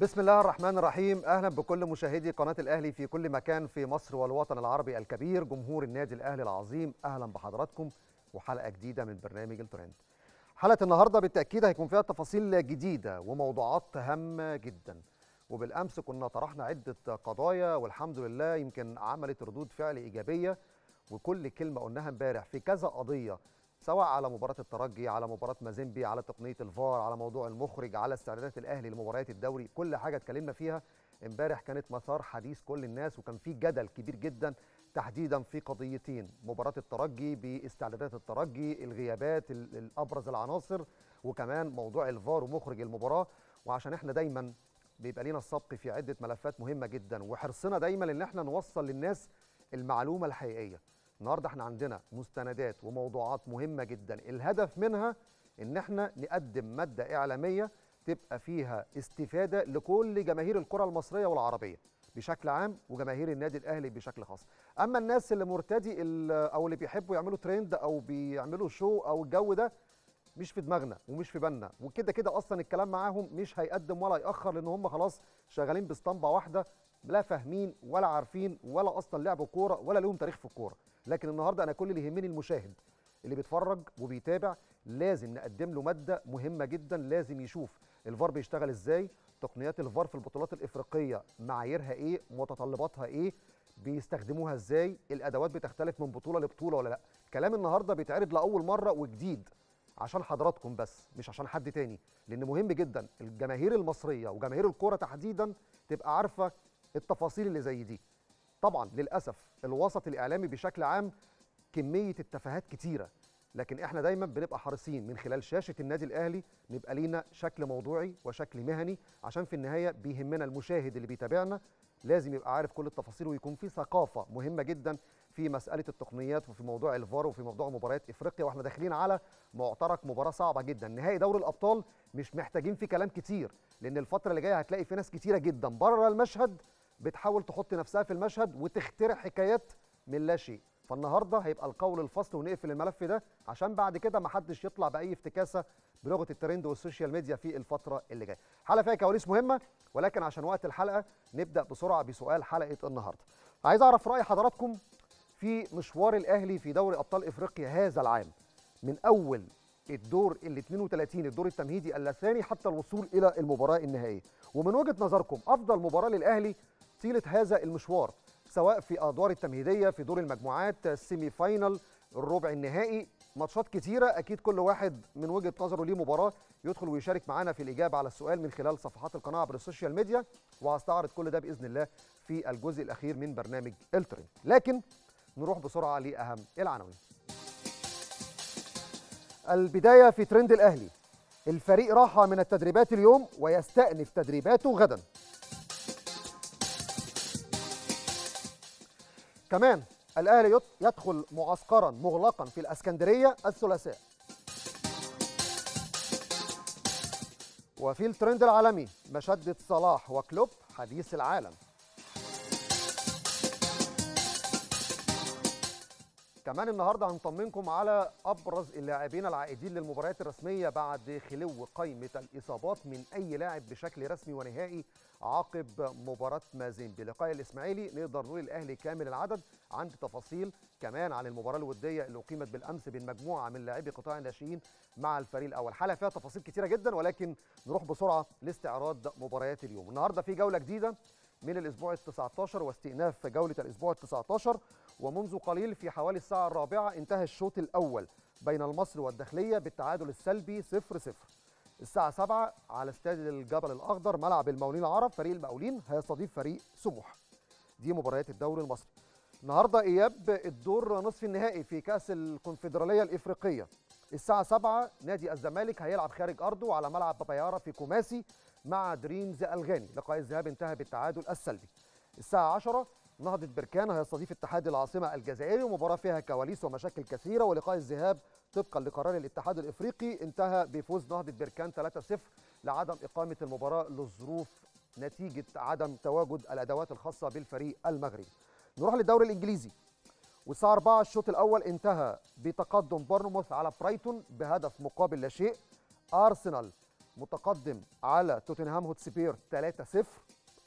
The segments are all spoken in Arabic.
بسم الله الرحمن الرحيم اهلا بكل مشاهدي قناه الاهلي في كل مكان في مصر والوطن العربي الكبير جمهور النادي الاهلي العظيم اهلا بحضراتكم وحلقه جديده من برنامج الترند حلقه النهارده بالتاكيد هيكون فيها تفاصيل جديده وموضوعات هامه جدا وبالامس كنا طرحنا عده قضايا والحمد لله يمكن عملت ردود فعل ايجابيه وكل كلمه قلناها امبارح في كذا قضيه سواء على مباراه الترجي على مباراه مازيمبي على تقنيه الفار على موضوع المخرج على استعدادات الاهلي لمباريات الدوري كل حاجه اتكلمنا فيها امبارح كانت مسار حديث كل الناس وكان في جدل كبير جدا تحديدا في قضيتين مباراه الترجي باستعدادات الترجي الغيابات الابرز العناصر وكمان موضوع الفار ومخرج المباراه وعشان احنا دايما بيبقى لينا السبق في عده ملفات مهمه جدا وحرصنا دايما ان احنا نوصل للناس المعلومه الحقيقيه النهارده احنا عندنا مستندات وموضوعات مهمه جدا الهدف منها ان احنا نقدم ماده اعلاميه تبقى فيها استفاده لكل جماهير الكره المصريه والعربيه بشكل عام وجماهير النادي الاهلي بشكل خاص اما الناس اللي مرتدي او اللي بيحبوا يعملوا ترند او بيعملوا شو او الجو ده مش في دماغنا ومش في بالنا وكده كده اصلا الكلام معاهم مش هيقدم ولا ياخر لان هم خلاص شغالين باسطمبه واحده لا فاهمين ولا عارفين ولا اصلا لعبوا كوره ولا لهم تاريخ في الكوره لكن النهارده انا كل اللي يهمني المشاهد اللي بيتفرج وبيتابع لازم نقدم له ماده مهمه جدا لازم يشوف الفار بيشتغل ازاي تقنيات الفار في البطولات الافريقيه معاييرها ايه متطلباتها ايه بيستخدموها ازاي الادوات بتختلف من بطوله لبطوله ولا لا كلام النهارده بيتعرض لاول مره وجديد عشان حضراتكم بس مش عشان حد تاني لان مهم جدا الجماهير المصريه وجماهير الكوره تحديدا تبقى عارفه التفاصيل اللي زي دي طبعا للاسف الوسط الاعلامي بشكل عام كميه التفاهات كتيره لكن احنا دايما بنبقى حريصين من خلال شاشه النادي الاهلي نبقى لينا شكل موضوعي وشكل مهني عشان في النهايه بيهمنا المشاهد اللي بيتابعنا لازم يبقى عارف كل التفاصيل ويكون في ثقافه مهمه جدا في مساله التقنيات وفي موضوع الفار وفي موضوع مباريات افريقيا واحنا داخلين على معترك مباراه صعبه جدا نهائي دوري الابطال مش محتاجين فيه كلام كتير لان الفتره اللي جايه هتلاقي في ناس كتيره جدا بره المشهد بتحاول تحط نفسها في المشهد وتخترع حكايات من لا شيء فالنهارده هيبقى القول الفصل ونقفل الملف ده عشان بعد كده ما حدش يطلع باي افتكاسه بلغه الترند والسوشيال ميديا في الفتره اللي جايه حلقه فيها كواليس مهمه ولكن عشان وقت الحلقه نبدا بسرعه بسؤال حلقه النهارده عايز اعرف راي حضراتكم في مشوار الاهلي في دوري ابطال افريقيا هذا العام من اول الدور ال 32 الدور التمهيدي الثاني حتى الوصول الى المباراه النهائيه ومن وجهه نظركم افضل مباراه للاهلي تفصيله هذا المشوار سواء في ادوار التمهيديه في دور المجموعات السيمي فاينل الربع النهائي ماتشات كتيره اكيد كل واحد من وجهه نظره ليه مباراه يدخل ويشارك معانا في الاجابه على السؤال من خلال صفحات القناه عبر السوشيال ميديا وهستعرض كل ده باذن الله في الجزء الاخير من برنامج الترند لكن نروح بسرعه لاهم العناوين البدايه في ترند الاهلي الفريق راحه من التدريبات اليوم ويستأنف تدريباته غدا كمان الأهلي يدخل معسكرا مغلقا في الأسكندرية الثلاثاء وفي الترند العالمي مشدة صلاح وكلوب حديث العالم كمان النهارده هنطمنكم على ابرز اللاعبين العائدين للمباريات الرسميه بعد خلو قائمه الاصابات من اي لاعب بشكل رسمي ونهائي عقب مباراه مازين بلقاء الاسماعيلي نقدر نقول الاهلي كامل العدد عند تفاصيل كمان عن المباراه الوديه اللي اقيمت بالامس بين مجموعه من لاعبي قطاع الناشئين مع الفريق الاول حالة فيها تفاصيل كتيره جدا ولكن نروح بسرعه لاستعراض مباريات اليوم النهارده في جوله جديده من الاسبوع ال 19 واستئناف جوله الاسبوع ال 19 ومنذ قليل في حوالي الساعة الرابعة انتهى الشوط الأول بين المصري والداخلية بالتعادل السلبي 0 0 الساعة 7 على استاد الجبل الأخضر ملعب المقاولين العرب فريق المقاولين هيستضيف فريق سموح دي مباريات الدوري المصري النهارده إياب الدور نصف النهائي في كأس الكونفدرالية الإفريقية الساعة 7 نادي الزمالك هيلعب خارج أرضه على ملعب بابايارا في كوماسي مع دريمز الغاني لقاء الذهاب انتهى بالتعادل السلبي الساعة 10 نهضة بركان هيستضيف اتحاد العاصمة الجزائري ومباراة فيها كواليس ومشاكل كثيرة ولقاء الذهاب طبقا لقرار الاتحاد الإفريقي انتهى بفوز نهضة بركان 3-0 لعدم إقامة المباراة لظروف نتيجة عدم تواجد الأدوات الخاصة بالفريق المغربي نروح للدوري الإنجليزي والساعة 4 الشوط الأول انتهى بتقدم بورنموث على برايتون بهدف مقابل لا شيء أرسنال متقدم على توتنهام هوتسبير 3-0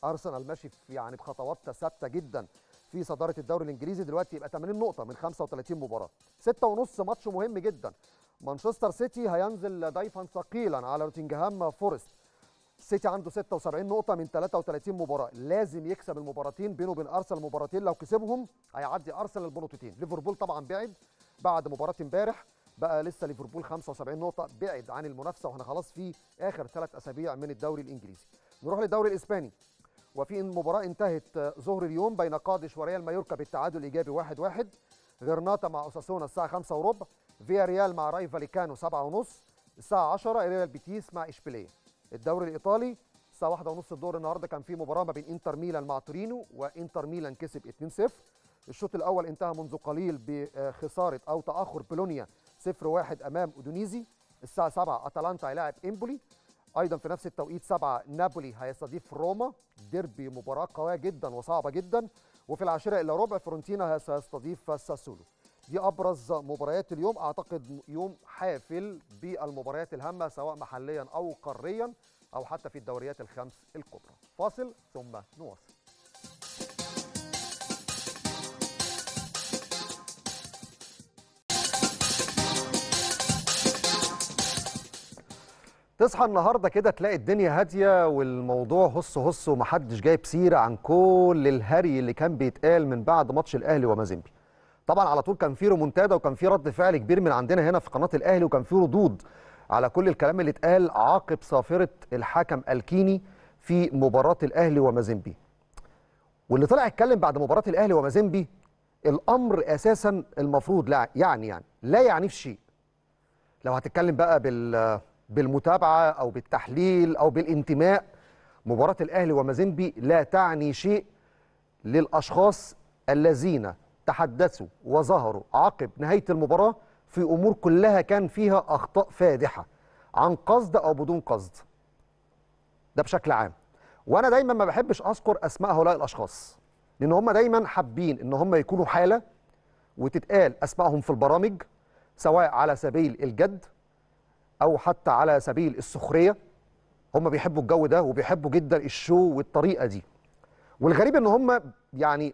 ارسنال ماشي في يعني بخطوات ثابته جدا في صداره الدوري الانجليزي دلوقتي يبقى 80 نقطه من 35 مباراه 6 ونص ماتش مهم جدا مانشستر سيتي هينزل ضيفا ثقيلا على نوتنجهام فورست سيتي عنده 76 نقطه من 33 مباراه لازم يكسب المباراتين بينه وبين ارسنال مباراتين لو كسبهم هيعدي ارسنال بنقطتين ليفربول طبعا بعد بعد مباراه امبارح بقى لسه ليفربول 75 نقطه بعد عن المنافسه واحنا خلاص في اخر ثلاث اسابيع من الدوري الانجليزي نروح للدوري الاسباني وفي مباراة انتهت ظهر اليوم بين قادش وريال مايوركا بالتعادل الإيجابي 1-1 واحد واحد. غرناطة مع أساسونا الساعة 5 وربع فيا ريال مع راي فاليكانو 7 ونص الساعة 10 ريال بيتيس مع إشبيلية الدوري الإيطالي الساعة 1 ونص الظهر النهاردة كان في مباراة ما بين انتر ميلان مع تورينو وانتر ميلان كسب 2-0 الشوط الأول انتهى منذ قليل بخسارة أو تأخر بولونيا 0-1 أمام أودونيزي الساعة 7 أتلانتا هيلاعب إمبولي أيضا في نفس التوقيت 7 نابولي هيستضيف روما الديربي مباراة قوية جدا وصعبة جدا وفي العاشرة إلى ربع فرونتينا سيستضيف ساسولو دي أبرز مباريات اليوم أعتقد يوم حافل بالمباريات الهامة سواء محليا أو قاريا أو حتى في الدوريات الخمس الكبرى فاصل ثم نواصل تصحى النهارده كده تلاقي الدنيا هاديه والموضوع هص هص ومحدش جايب سيره عن كل الهري اللي كان بيتقال من بعد ماتش الاهلي ومازيمبي. طبعا على طول كان في رومونتادا وكان في رد فعل كبير من عندنا هنا في قناه الاهلي وكان في ردود على كل الكلام اللي اتقال عقب صافره الحكم الكيني في مباراه الاهلي ومازيمبي. واللي طلع اتكلم بعد مباراه الاهلي ومازيمبي الامر اساسا المفروض لا يعني يعني لا يعني في شيء. لو هتتكلم بقى بال بالمتابعه او بالتحليل او بالانتماء مباراه الاهلي ومازنبي لا تعني شيء للاشخاص الذين تحدثوا وظهروا عقب نهايه المباراه في امور كلها كان فيها اخطاء فادحه عن قصد او بدون قصد ده بشكل عام وانا دايما ما بحبش اذكر اسماء هؤلاء الاشخاص لان هم دايما حابين ان هم يكونوا حاله وتتقال اسمائهم في البرامج سواء على سبيل الجد او حتى على سبيل السخريه هم بيحبوا الجو ده وبيحبوا جدا الشو والطريقه دي والغريب ان هم يعني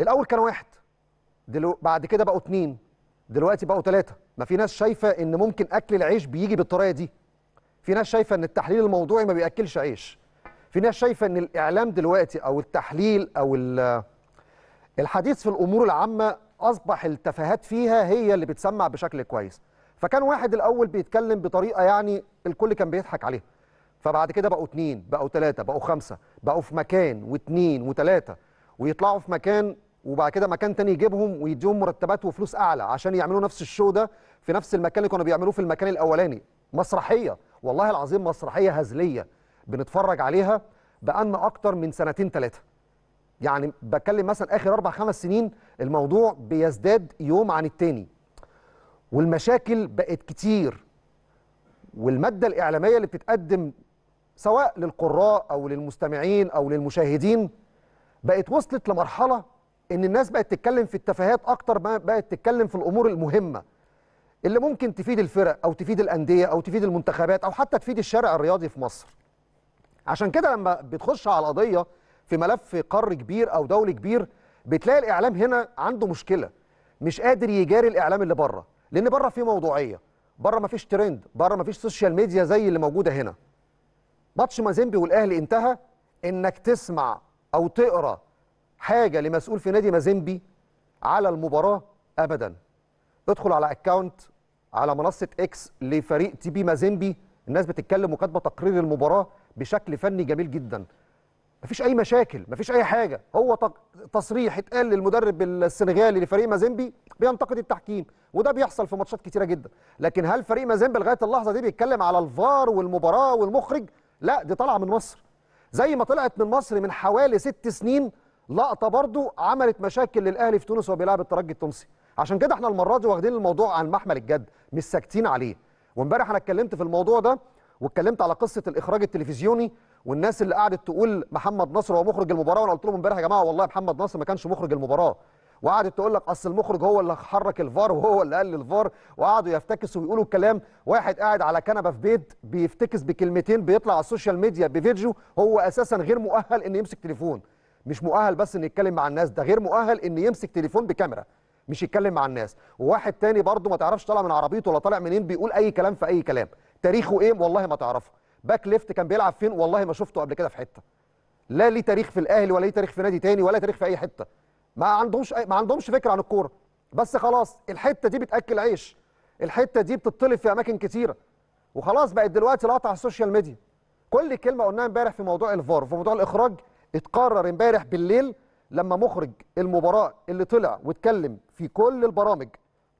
الاول كان واحد دلو بعد كده بقوا اتنين دلوقتي بقوا ثلاثه ما في ناس شايفه ان ممكن اكل العيش بيجي بالطريقه دي في ناس شايفه ان التحليل الموضوعي ما بياكلش عيش في ناس شايفه ان الاعلام دلوقتي او التحليل او الحديث في الامور العامه اصبح التفاهات فيها هي اللي بتسمع بشكل كويس فكان واحد الاول بيتكلم بطريقه يعني الكل كان بيضحك عليها فبعد كده بقوا اتنين بقوا تلاته بقوا خمسه بقوا في مكان واتنين وتلاته ويطلعوا في مكان وبعد كده مكان تاني يجيبهم ويديهم مرتبات وفلوس اعلى عشان يعملوا نفس الشو ده في نفس المكان اللي كانوا بيعملوه في المكان الاولاني مسرحيه والله العظيم مسرحيه هزليه بنتفرج عليها بقالنا اكتر من سنتين ثلاثه يعني بتكلم مثلا اخر اربع خمس سنين الموضوع بيزداد يوم عن التاني والمشاكل بقت كتير والمادة الإعلامية اللي بتتقدم سواء للقراء أو للمستمعين أو للمشاهدين بقت وصلت لمرحلة إن الناس بقت تتكلم في التفاهات أكتر ما بقت تتكلم في الأمور المهمة اللي ممكن تفيد الفرق أو تفيد الأندية أو تفيد المنتخبات أو حتى تفيد الشارع الرياضي في مصر عشان كده لما بتخش على قضية في ملف قر كبير أو دولي كبير بتلاقي الإعلام هنا عنده مشكلة مش قادر يجاري الإعلام اللي بره لان بره في موضوعيه بره ما فيش ترند بره ما فيش سوشيال ميديا زي اللي موجوده هنا ماتش مازيمبي والاهلي انتهى انك تسمع او تقرا حاجه لمسؤول في نادي مازيمبي على المباراه ابدا ادخل على اكونت على منصه اكس لفريق تي بي مازيمبي الناس بتتكلم وكاتبه تقرير المباراه بشكل فني جميل جدا مفيش اي مشاكل مفيش اي حاجه هو تصريح اتقال للمدرب السنغالي لفريق مازيمبي بينتقد التحكيم وده بيحصل في ماتشات كتيره جدا لكن هل فريق مازيمبي لغايه اللحظه دي بيتكلم على الفار والمباراه والمخرج لا دي طالعه من مصر زي ما طلعت من مصر من حوالي ست سنين لقطه برضو عملت مشاكل للاهلي في تونس وهو بيلعب الترجي التونسي عشان كده احنا المره دي واخدين الموضوع عن محمل الجد مش ساكتين عليه وامبارح انا اتكلمت في الموضوع ده واتكلمت على قصه الاخراج التلفزيوني والناس اللي قعدت تقول محمد نصر هو مخرج المباراه وانا قلت لهم امبارح يا جماعه والله محمد نصر ما كانش مخرج المباراه وقعدت تقول لك اصل المخرج هو اللي حرك الفار وهو اللي قال للفار وقعدوا يفتكسوا ويقولوا الكلام واحد قاعد على كنبه في بيت بيفتكس بكلمتين بيطلع على السوشيال ميديا بفيديو هو اساسا غير مؤهل ان يمسك تليفون مش مؤهل بس ان يتكلم مع الناس ده غير مؤهل ان يمسك تليفون بكاميرا مش يتكلم مع الناس وواحد تاني برضه ما تعرفش طالع من عربيته ولا طالع منين بيقول اي كلام في اي كلام تاريخه ايه والله ما تعرفه باك ليفت كان بيلعب فين والله ما شفته قبل كده في حته لا ليه تاريخ في الاهلي ولا ليه تاريخ في نادي تاني ولا تاريخ في اي حته ما عندهمش ما عندهمش فكره عن الكوره بس خلاص الحته دي بتاكل عيش الحته دي بتطلب في اماكن كتيره وخلاص بقت دلوقتي لقطه على السوشيال ميديا كل كلمه قلناها امبارح في موضوع الفار في موضوع الاخراج اتقرر امبارح بالليل لما مخرج المباراه اللي طلع واتكلم في كل البرامج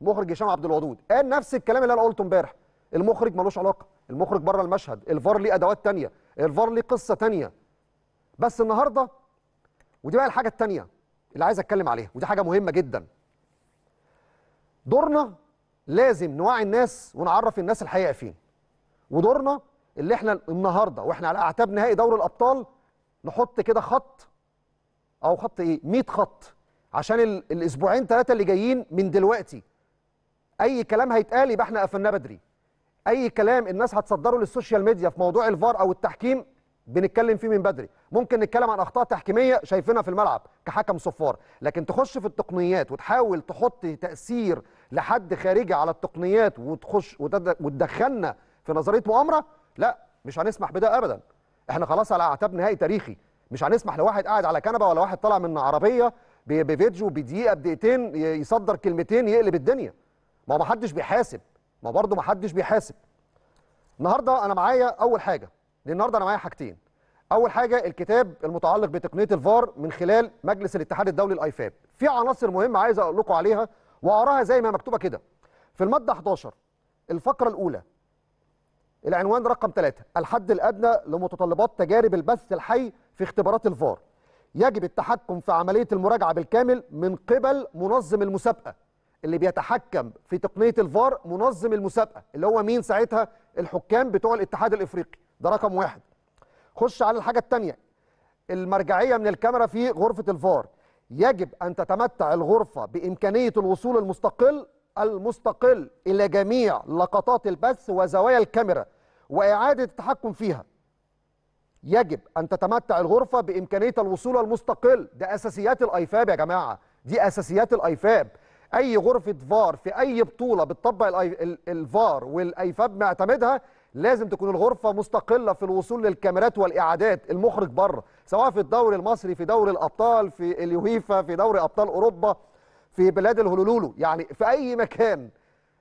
مخرج هشام عبد الودود قال نفس الكلام اللي انا قلته امبارح المخرج ملوش علاقه المخرج بره المشهد الفار ليه ادوات تانية الفار ليه قصه تانية بس النهارده ودي بقى الحاجه التانية اللي عايز اتكلم عليها ودي حاجه مهمه جدا دورنا لازم نوعي الناس ونعرف الناس الحقيقه فين ودورنا اللي احنا النهارده واحنا على اعتاب نهائي دوري الابطال نحط كده خط او خط ايه 100 خط عشان الاسبوعين ثلاثه اللي جايين من دلوقتي اي كلام هيتقال يبقى احنا قفلناه بدري اي كلام الناس هتصدره للسوشيال ميديا في موضوع الفار او التحكيم بنتكلم فيه من بدري ممكن نتكلم عن اخطاء تحكيميه شايفينها في الملعب كحكم صفار لكن تخش في التقنيات وتحاول تحط تاثير لحد خارجي على التقنيات وتخش وتدخلنا في نظريه مؤامره لا مش هنسمح بده ابدا احنا خلاص على اعتاب نهائي تاريخي مش هنسمح لواحد قاعد على كنبه ولا واحد طالع من عربيه بفيديو بدقيقه بدقيقتين يصدر كلمتين يقلب الدنيا ما هو ما حدش بيحاسب ما برضه ما حدش بيحاسب النهارده انا معايا اول حاجه لان النهارده انا معايا حاجتين اول حاجه الكتاب المتعلق بتقنيه الفار من خلال مجلس الاتحاد الدولي الايفاب في عناصر مهمه عايز اقول لكم عليها واقراها زي ما مكتوبه كده في الماده 11 الفقره الاولى العنوان رقم 3 الحد الادنى لمتطلبات تجارب البث الحي في اختبارات الفار يجب التحكم في عمليه المراجعه بالكامل من قبل منظم المسابقه اللي بيتحكم في تقنيه الفار منظم المسابقه اللي هو مين ساعتها الحكام بتوع الاتحاد الافريقي ده رقم واحد خش على الحاجه الثانيه المرجعيه من الكاميرا في غرفه الفار يجب ان تتمتع الغرفه بامكانيه الوصول المستقل المستقل الى جميع لقطات البث وزوايا الكاميرا واعاده التحكم فيها يجب ان تتمتع الغرفه بامكانيه الوصول المستقل ده اساسيات الايفاب يا جماعه دي اساسيات الايفاب اي غرفه فار في اي بطوله بتطبق الفار والايفاب معتمدها لازم تكون الغرفه مستقله في الوصول للكاميرات والاعادات المخرج بره سواء في الدوري المصري في دوري الابطال في اليويفا في دوري ابطال اوروبا في بلاد الهولولولو يعني في اي مكان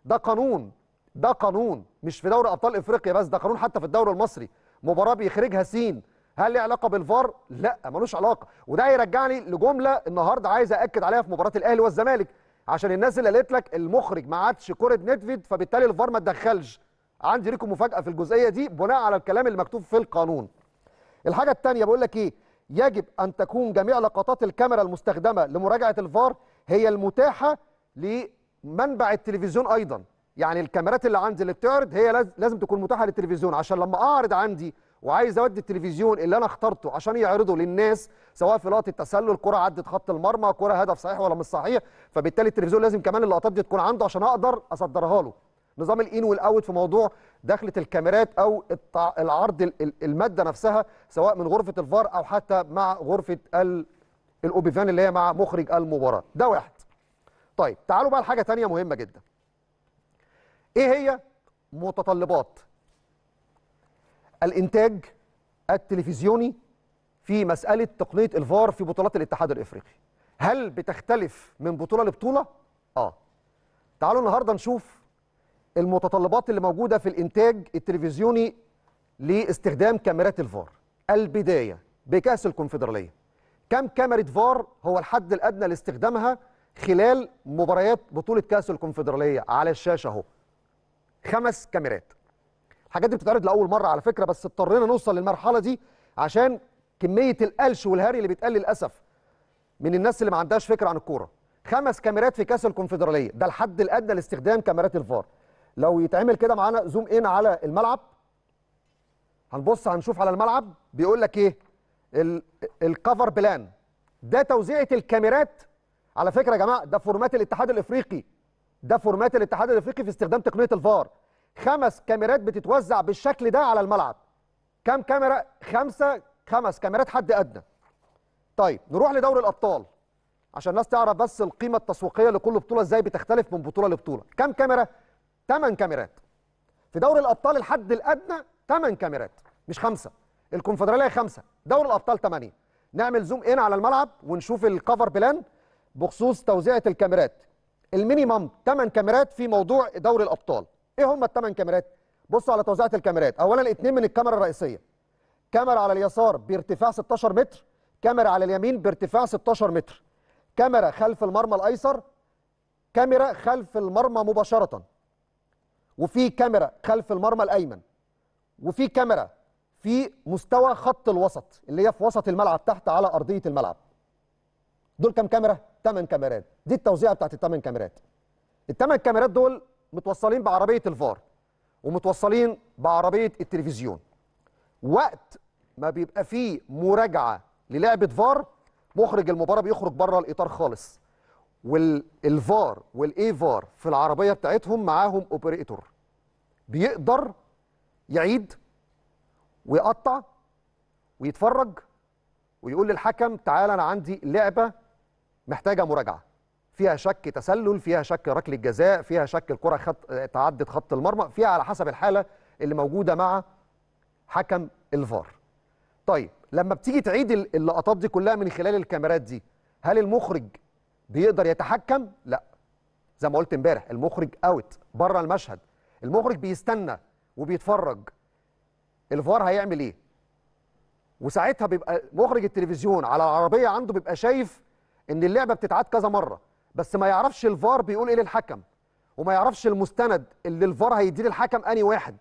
ده قانون ده قانون مش في دوري ابطال افريقيا بس ده قانون حتى في الدوري المصري مباراه بيخرجها سين هل ليه علاقه بالفار لا ملوش علاقه وده يرجعني لجمله النهارده عايز اكد عليها في مباراه الاهلي والزمالك عشان الناس اللي قالت لك المخرج ما عادش كوره نيدفيد فبالتالي الفار ما اتدخلش عندي لكم مفاجاه في الجزئيه دي بناء على الكلام اللي مكتوب في القانون الحاجه الثانيه بقول لك ايه يجب ان تكون جميع لقطات الكاميرا المستخدمه لمراجعه الفار هي المتاحه لمنبع التلفزيون ايضا يعني الكاميرات اللي عندي اللي بتعرض هي لازم تكون متاحه للتلفزيون عشان لما اعرض عندي وعايز اودي التلفزيون اللي انا اخترته عشان يعرضه للناس سواء في لقطه تسلل كره عدت خط المرمى كره هدف صحيح ولا مش صحيح فبالتالي التلفزيون لازم كمان اللقطات دي تكون عنده عشان اقدر اصدرها له نظام الان والاوت في موضوع دخله الكاميرات او العرض الماده نفسها سواء من غرفه الفار او حتى مع غرفه الاوبيفان اللي هي مع مخرج المباراه ده واحد طيب تعالوا بقى لحاجه ثانيه مهمه جدا ايه هي متطلبات الإنتاج التلفزيوني في مسألة تقنية الفار في بطولات الاتحاد الإفريقي هل بتختلف من بطولة لبطولة؟ آه تعالوا النهاردة نشوف المتطلبات اللي موجودة في الإنتاج التلفزيوني لاستخدام كاميرات الفار البداية بكأس الكونفدرالية كم كاميرا فار هو الحد الأدنى لاستخدامها خلال مباريات بطولة كأس الكونفدرالية على الشاشة أهو خمس كاميرات الحاجات دي بتتعرض لاول مره على فكره بس اضطرينا نوصل للمرحله دي عشان كميه القلش والهري اللي بيتقال للاسف من الناس اللي ما عندهاش فكره عن الكوره خمس كاميرات في كاس الكونفدراليه ده الحد الادنى لاستخدام كاميرات الفار لو يتعمل كده معانا زوم ان على الملعب هنبص هنشوف على الملعب بيقول لك ايه الكفر بلان ده توزيعه الكاميرات على فكره يا جماعه ده فورمات الاتحاد الافريقي ده فورمات الاتحاد الافريقي في استخدام تقنيه الفار خمس كاميرات بتتوزع بالشكل ده على الملعب كام كاميرا خمسه خمس كاميرات حد ادنى طيب نروح لدوري الابطال عشان الناس تعرف بس القيمه التسويقيه لكل بطوله ازاي بتختلف من بطوله لبطوله كام كاميرا 8 كاميرات في دوري الابطال الحد الادنى 8 كاميرات مش خمسه الكونفدراليه خمسه دوري الابطال 8 نعمل زوم ان على الملعب ونشوف الكفر بلان بخصوص توزيعه الكاميرات المينيمم 8 كاميرات في موضوع دوري الابطال ايه هم الثمان كاميرات بصوا على توزيعه الكاميرات اولا اثنين من الكاميرا الرئيسيه كاميرا على اليسار بارتفاع 16 متر كاميرا على اليمين بارتفاع 16 متر كاميرا خلف المرمى الايسر كاميرا خلف المرمى مباشره وفي كاميرا خلف المرمى الايمن وفي كاميرا في مستوى خط الوسط اللي هي في وسط الملعب تحت على ارضيه الملعب دول كام كاميرا 8 كاميرات دي التوزيعه بتاعت الثمان كاميرات الثمان كاميرات دول متوصلين بعربيه الفار ومتوصلين بعربيه التلفزيون وقت ما بيبقى فيه مراجعه للعبه فار مخرج المباراه بيخرج بره الاطار خالص والفار والاي فار في العربيه بتاعتهم معاهم اوبريتور بيقدر يعيد ويقطع ويتفرج ويقول للحكم تعالى انا عندي لعبه محتاجه مراجعه فيها شك تسلل فيها شك ركله جزاء فيها شك الكره خط تعدت خط المرمى فيها على حسب الحاله اللي موجوده مع حكم الفار طيب لما بتيجي تعيد اللقطات دي كلها من خلال الكاميرات دي هل المخرج بيقدر يتحكم لا زي ما قلت امبارح المخرج اوت بره المشهد المخرج بيستنى وبيتفرج الفار هيعمل ايه وساعتها بيبقى مخرج التلفزيون على العربيه عنده بيبقى شايف ان اللعبه بتتعاد كذا مره بس ما يعرفش الفار بيقول ايه للحكم وما يعرفش المستند اللي الفار هيديه للحكم اني واحد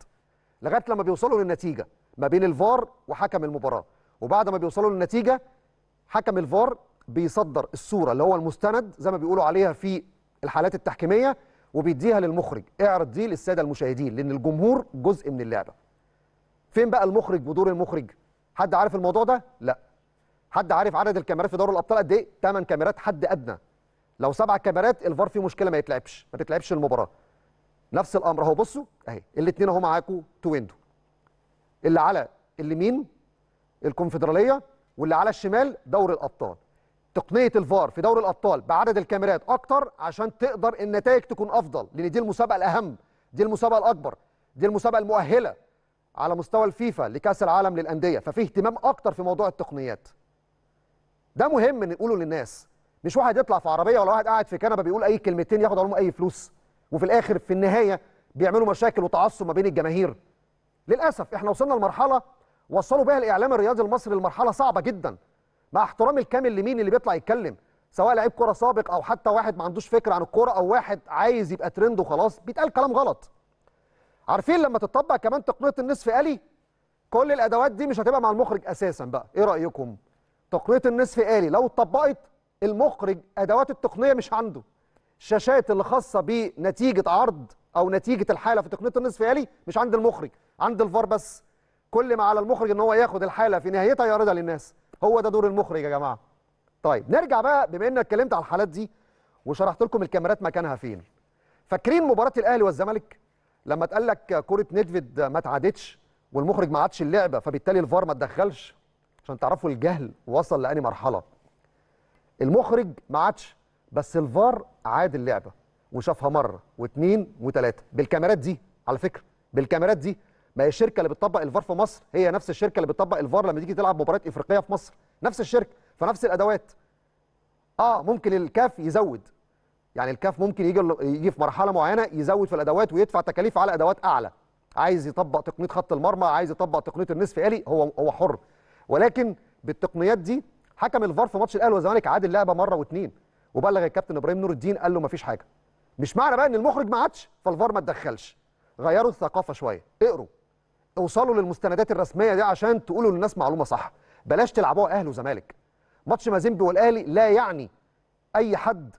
لغايه لما بيوصلوا للنتيجه ما بين الفار وحكم المباراه وبعد ما بيوصلوا للنتيجه حكم الفار بيصدر الصوره اللي هو المستند زي ما بيقولوا عليها في الحالات التحكيميه وبيديها للمخرج اعرض دي للساده المشاهدين لان الجمهور جزء من اللعبه فين بقى المخرج ودور المخرج حد عارف الموضوع ده لا حد عارف عدد الكاميرات في دوري الابطال قد ايه 8 كاميرات حد ادنى لو سبع كاميرات الفار فيه مشكله ما يتلعبش ما تتلعبش المباراه نفس الامر اهو بصوا اهي الاثنين اهو معاكم تو ويندو اللي على اليمين الكونفدراليه واللي على الشمال دوري الابطال تقنيه الفار في دوري الابطال بعدد الكاميرات اكتر عشان تقدر النتائج تكون افضل لان دي المسابقه الاهم دي المسابقه الاكبر دي المسابقه المؤهله على مستوى الفيفا لكاس العالم للانديه ففي اهتمام اكتر في موضوع التقنيات ده مهم نقوله للناس مش واحد يطلع في عربيه ولا واحد قاعد في كنبه بيقول اي كلمتين ياخد عليهم اي فلوس وفي الاخر في النهايه بيعملوا مشاكل وتعصب ما بين الجماهير للاسف احنا وصلنا لمرحله وصلوا بها الاعلام الرياضي المصري لمرحله صعبه جدا مع احترامي الكامل لمين اللي بيطلع يتكلم سواء لعيب كره سابق او حتى واحد ما عندوش فكره عن الكوره او واحد عايز يبقى ترند وخلاص بيتقال كلام غلط عارفين لما تطبق كمان تقنيه النصف الي كل الادوات دي مش هتبقى مع المخرج اساسا بقى ايه رايكم تقنيه النصف الي لو اتطبقت المخرج ادوات التقنيه مش عنده الشاشات اللي خاصه بنتيجه عرض او نتيجه الحاله في تقنيه النصف الي مش عند المخرج عند الفار بس كل ما على المخرج ان هو ياخد الحاله في نهايتها يعرضها للناس هو ده دور المخرج يا جماعه طيب نرجع بقى بما ان اتكلمت على الحالات دي وشرحت لكم الكاميرات مكانها فين فاكرين مباراه الاهلي والزمالك لما اتقال لك كوره نيدفيد ما اتعادتش والمخرج ما عادش اللعبه فبالتالي الفار ما اتدخلش عشان تعرفوا الجهل وصل لاني مرحله المخرج ما عادش بس الفار عاد اللعبه وشافها مره واثنين وثلاثه بالكاميرات دي على فكره بالكاميرات دي ما هي الشركه اللي بتطبق الفار في مصر هي نفس الشركه اللي بتطبق الفار لما تيجي تلعب مباراه افريقيه في مصر نفس الشركه فنفس الادوات اه ممكن الكاف يزود يعني الكاف ممكن يجي يجي في مرحله معينه يزود في الادوات ويدفع تكاليف على ادوات اعلى عايز يطبق تقنيه خط المرمى عايز يطبق تقنيه النصف الي هو هو حر ولكن بالتقنيات دي حكم الفار في ماتش الاهلي والزمالك عاد اللعبه مره واثنين وبلغ الكابتن ابراهيم نور الدين قال له ما فيش حاجه مش معنى بقى ان المخرج ما عادش فالفار ما تدخلش غيروا الثقافه شويه اقروا اوصلوا للمستندات الرسميه دي عشان تقولوا للناس معلومه صح بلاش تلعبوها اهلي وزمالك ماتش مازيمبي والاهلي لا يعني اي حد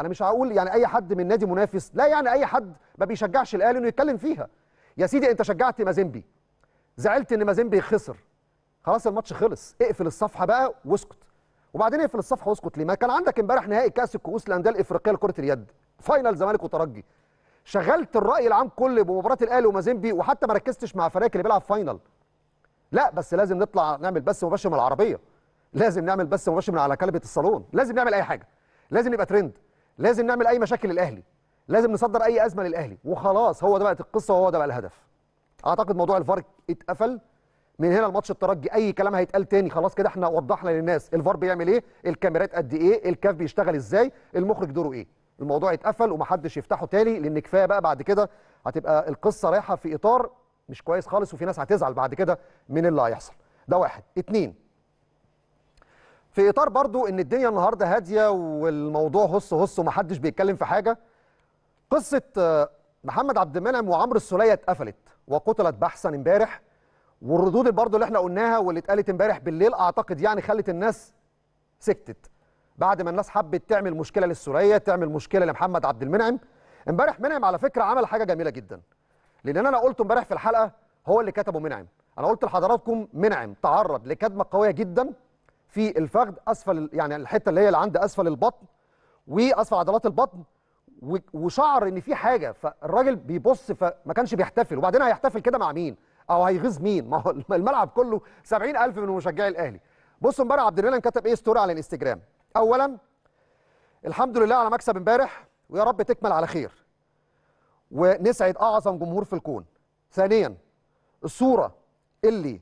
انا مش هقول يعني اي حد من نادي منافس لا يعني اي حد ما بيشجعش الاهلي انه يتكلم فيها يا سيدي انت شجعت مازيمبي زعلت ان مازيمبي خسر خلاص الماتش خلص اقفل الصفحه بقى واسكت وبعدين اقفل الصفحه واسكت ليه ما كان عندك امبارح نهائي كاس الكؤوس الانديه الافريقيه لكره اليد فاينل زمالك وترجي شغلت الراي العام كله بمباراه الاهلي ومازيمبي وحتى ما ركزتش مع فريق اللي بيلعب فاينل لا بس لازم نطلع نعمل بث مباشر من العربيه لازم نعمل بث مباشر من على كلبه الصالون لازم نعمل اي حاجه لازم نبقى ترند لازم نعمل اي مشاكل للاهلي لازم نصدر اي ازمه للاهلي وخلاص هو ده بقت القصه وهو ده بقى الهدف اعتقد موضوع الفرق اتقفل من هنا الماتش الترجي اي كلام هيتقال تاني خلاص كده احنا وضحنا للناس الفار بيعمل ايه الكاميرات قد ايه الكاف بيشتغل ازاي المخرج دوره ايه الموضوع اتقفل ومحدش يفتحه تاني لان كفايه بقى بعد كده هتبقى القصه رايحه في اطار مش كويس خالص وفي ناس هتزعل بعد كده من اللي هيحصل ده واحد اتنين في اطار برضو ان الدنيا النهارده هاديه والموضوع هص هص ومحدش بيتكلم في حاجه قصه آه، محمد عبد المنعم وعمرو السوليه اتقفلت وقتلت بحثا امبارح والردود برضو اللي احنا قلناها واللي اتقالت امبارح بالليل اعتقد يعني خلت الناس سكتت بعد ما الناس حبت تعمل مشكله للسوريه تعمل مشكله لمحمد عبد المنعم امبارح منعم على فكره عمل حاجه جميله جدا لان انا قلت امبارح في الحلقه هو اللي كتبه منعم انا قلت لحضراتكم منعم تعرض لكدمه قويه جدا في الفخذ اسفل يعني الحته اللي هي اللي عند اسفل البطن واسفل عضلات البطن وشعر ان في حاجه فالراجل بيبص فما كانش بيحتفل وبعدين هيحتفل كده مع مين او هيغيظ مين ما هو الملعب كله 70000 من مشجعي الاهلي بصوا امبارح عبد المنعم كتب ايه ستوري على الانستجرام اولا الحمد لله على مكسب امبارح ويا رب تكمل على خير ونسعد اعظم جمهور في الكون ثانيا الصوره اللي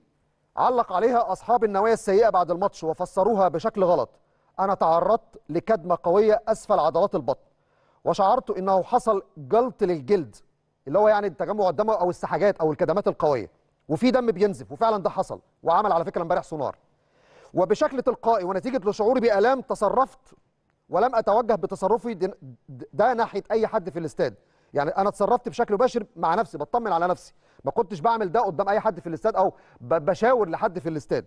علق عليها اصحاب النوايا السيئه بعد الماتش وفسروها بشكل غلط انا تعرضت لكدمه قويه اسفل عضلات البطن وشعرت انه حصل جلط للجلد اللي هو يعني التجمع الدموي او السحاجات او الكدمات القويه وفي دم بينزف وفعلا ده حصل وعمل على فكره امبارح سونار وبشكل تلقائي ونتيجه لشعوري بالام تصرفت ولم اتوجه بتصرفي ده ناحيه اي حد في الاستاد يعني انا اتصرفت بشكل مباشر مع نفسي بطمن على نفسي ما كنتش بعمل ده قدام اي حد في الاستاد او بشاور لحد في الاستاد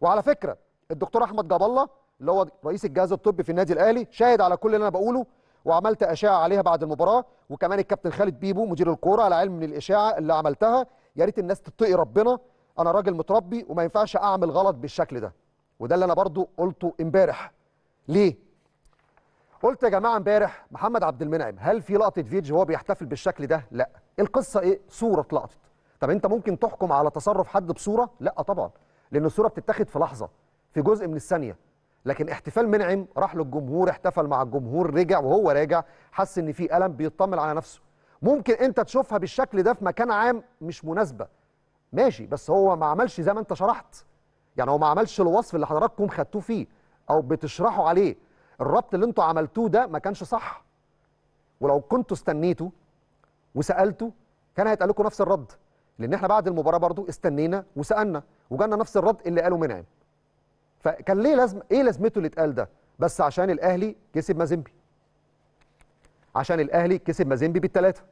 وعلى فكره الدكتور احمد جاب الله اللي هو رئيس الجهاز الطبي في النادي الاهلي شاهد على كل اللي انا بقوله وعملت اشعه عليها بعد المباراه وكمان الكابتن خالد بيبو مدير الكوره على علم من الاشاعه اللي عملتها يا ريت الناس تتقي ربنا انا راجل متربي وما ينفعش اعمل غلط بالشكل ده وده اللي انا برضو قلته امبارح ليه قلت يا جماعه امبارح محمد عبد المنعم هل في لقطه فيديو وهو بيحتفل بالشكل ده لا القصه ايه صوره اتلقطت طب انت ممكن تحكم على تصرف حد بصوره لا طبعا لان الصوره بتتاخد في لحظه في جزء من الثانيه لكن احتفال منعم راح للجمهور احتفل مع الجمهور رجع وهو راجع حس ان في الم بيطمن على نفسه ممكن انت تشوفها بالشكل ده في مكان عام مش مناسبه ماشي بس هو ما عملش زي ما انت شرحت يعني هو ما عملش الوصف اللي حضراتكم خدتوه فيه او بتشرحوا عليه الربط اللي انتوا عملتوه ده ما كانش صح ولو كنتوا استنيتوا وسالتوا كان هيتقال لكم نفس الرد لان احنا بعد المباراه برضو استنينا وسالنا وجالنا نفس الرد اللي قاله منعم فكان ليه لازم ايه لازمته اللي اتقال ده بس عشان الاهلي كسب مازيمبي عشان الاهلي كسب مازيمبي بالثلاثه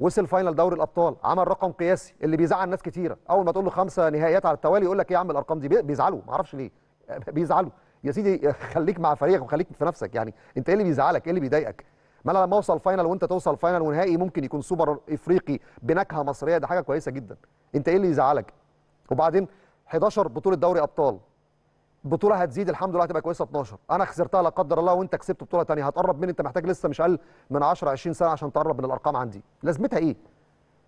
وصل فاينل دوري الابطال عمل رقم قياسي اللي بيزعل ناس كتيره اول ما تقول له خمسه نهائيات على التوالي يقول لك ايه يا عم الارقام دي بيزعلوا ما اعرفش ليه بيزعلوا يا سيدي خليك مع فريقك وخليك في نفسك يعني انت ايه اللي بيزعلك ايه اللي بيضايقك ما انا لما اوصل فاينل وانت توصل فاينل ونهائي ممكن يكون سوبر افريقي بنكهه مصريه دي حاجه كويسه جدا انت ايه اللي يزعلك وبعدين 11 بطوله دوري ابطال بطوله هتزيد الحمد لله هتبقى كويسه 12 انا خسرتها لا قدر الله وانت كسبت بطوله ثانيه هتقرب مني انت محتاج لسه مش اقل من 10 20 سنه عشان تقرب من الارقام عندي لازمتها ايه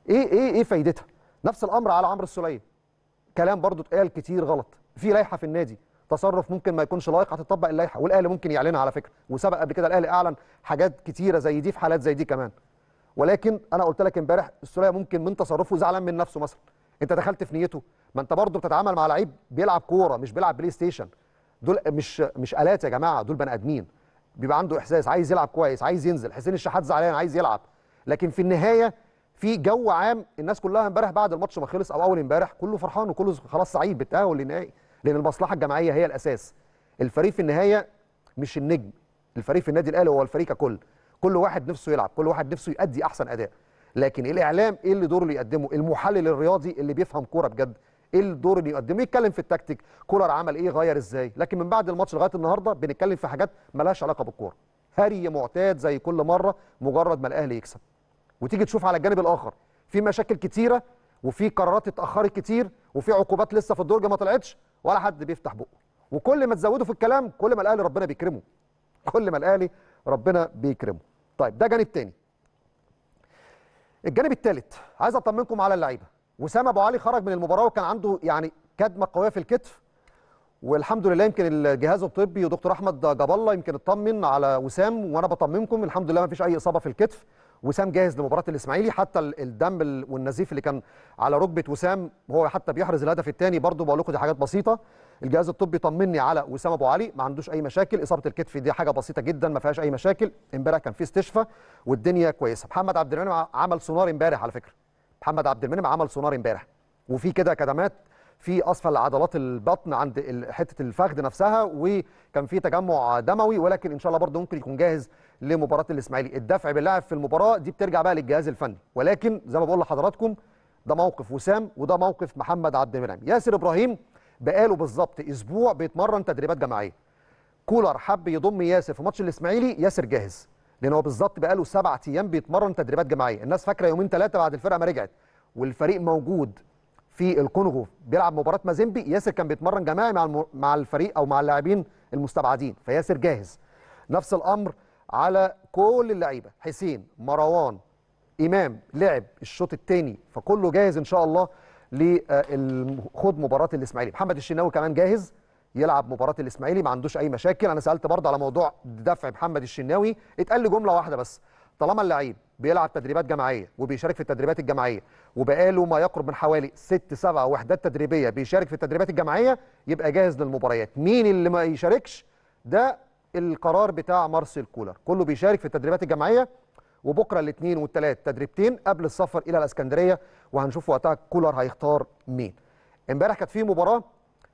ايه ايه ايه فايدتها نفس الامر على عمرو السوليه كلام برضو اتقال كتير غلط في لائحه في النادي تصرف ممكن ما يكونش لائق هتطبق اللائحه والاهلي ممكن يعلنها على فكره وسبق قبل كده الاهلي اعلن حاجات كتيره زي دي في حالات زي دي كمان ولكن انا قلت لك امبارح السوليه ممكن من تصرفه زعلان من نفسه مثلا انت دخلت في نيته ما انت برضه بتتعامل مع لعيب بيلعب كوره مش بيلعب بلاي ستيشن دول مش مش الات يا جماعه دول بني ادمين بيبقى عنده احساس عايز يلعب كويس عايز ينزل حسين الشحات زعلان عايز يلعب لكن في النهايه في جو عام الناس كلها امبارح بعد الماتش ما خلص او اول امبارح كله فرحان وكله خلاص سعيد بالتاهل للنهائي لان المصلحه الجماعيه هي الاساس الفريق في النهايه مش النجم الفريق في النادي الاهلي هو الفريق ككل كل واحد نفسه يلعب كل واحد نفسه يؤدي احسن اداء لكن إيه الاعلام ايه اللي دوره اللي يقدمه المحلل الرياضي اللي بيفهم كوره بجد ايه الدور اللي يقدمه يتكلم في التكتيك كولر عمل ايه غير ازاي لكن من بعد الماتش لغايه النهارده بنتكلم في حاجات مالهاش علاقه بالكوره هري معتاد زي كل مره مجرد ما الاهلي يكسب وتيجي تشوف على الجانب الاخر في مشاكل كتيره وفي قرارات اتاخرت كتير وفي عقوبات لسه في الدرج ما طلعتش ولا حد بيفتح بقه وكل ما تزودوا في الكلام كل ما الاهلي ربنا بيكرمه كل ما الاهلي ربنا بيكرمه طيب ده جانب تاني الجانب الثالث عايز اطمنكم على اللعيبه وسام ابو علي خرج من المباراه وكان عنده يعني كدمه قويه في الكتف والحمد لله يمكن الجهاز الطبي ودكتور احمد جاب الله يمكن اطمن على وسام وانا بطمنكم الحمد لله ما فيش اي اصابه في الكتف وسام جاهز لمباراه الاسماعيلي حتى الدم والنزيف اللي كان على ركبه وسام وهو حتى بيحرز الهدف الثاني برضه بقول لكم دي حاجات بسيطه الجهاز الطبي طمني على وسام ابو علي ما عندوش اي مشاكل اصابه الكتف دي حاجه بسيطه جدا ما فيهاش اي مشاكل امبارح كان في استشفاء والدنيا كويسه محمد عبد المنعم عمل سونار امبارح على فكره محمد عبد المنعم عمل سونار امبارح وفي كده كدمات في اسفل عضلات البطن عند حته الفخذ نفسها وكان في تجمع دموي ولكن ان شاء الله برده ممكن يكون جاهز لمباراه الاسماعيلي الدفع باللاعب في المباراه دي بترجع بقى للجهاز الفني ولكن زي ما بقول لحضراتكم ده موقف وسام وده موقف محمد عبد المنعم ياسر ابراهيم بقاله بالظبط اسبوع بيتمرن تدريبات جماعيه كولر حب يضم ياسر في ماتش الاسماعيلي ياسر جاهز لان هو بالظبط بقاله سبعة ايام بيتمرن تدريبات جماعيه الناس فاكره يومين ثلاثه بعد الفرقه ما رجعت والفريق موجود في الكونغو بيلعب مباراه مازيمبي ياسر كان بيتمرن جماعي مع مع الفريق او مع اللاعبين المستبعدين فياسر جاهز نفس الامر على كل اللعيبه حسين مروان امام لعب الشوط الثاني فكله جاهز ان شاء الله لخوض مباراه الاسماعيلي محمد الشناوي كمان جاهز يلعب مباراه الاسماعيلي ما عندوش اي مشاكل انا سالت برضه على موضوع دفع محمد الشناوي اتقال لي جمله واحده بس طالما اللعيب بيلعب تدريبات جماعيه وبيشارك في التدريبات الجماعيه وبقاله ما يقرب من حوالي ست سبع وحدات تدريبيه بيشارك في التدريبات الجماعيه يبقى جاهز للمباريات مين اللي ما يشاركش ده القرار بتاع مارسيل كولر كله بيشارك في التدريبات الجماعيه وبكره الاثنين والثلاث تدريبتين قبل السفر الى الاسكندريه وهنشوف وقتها كولر هيختار مين امبارح كانت في مباراه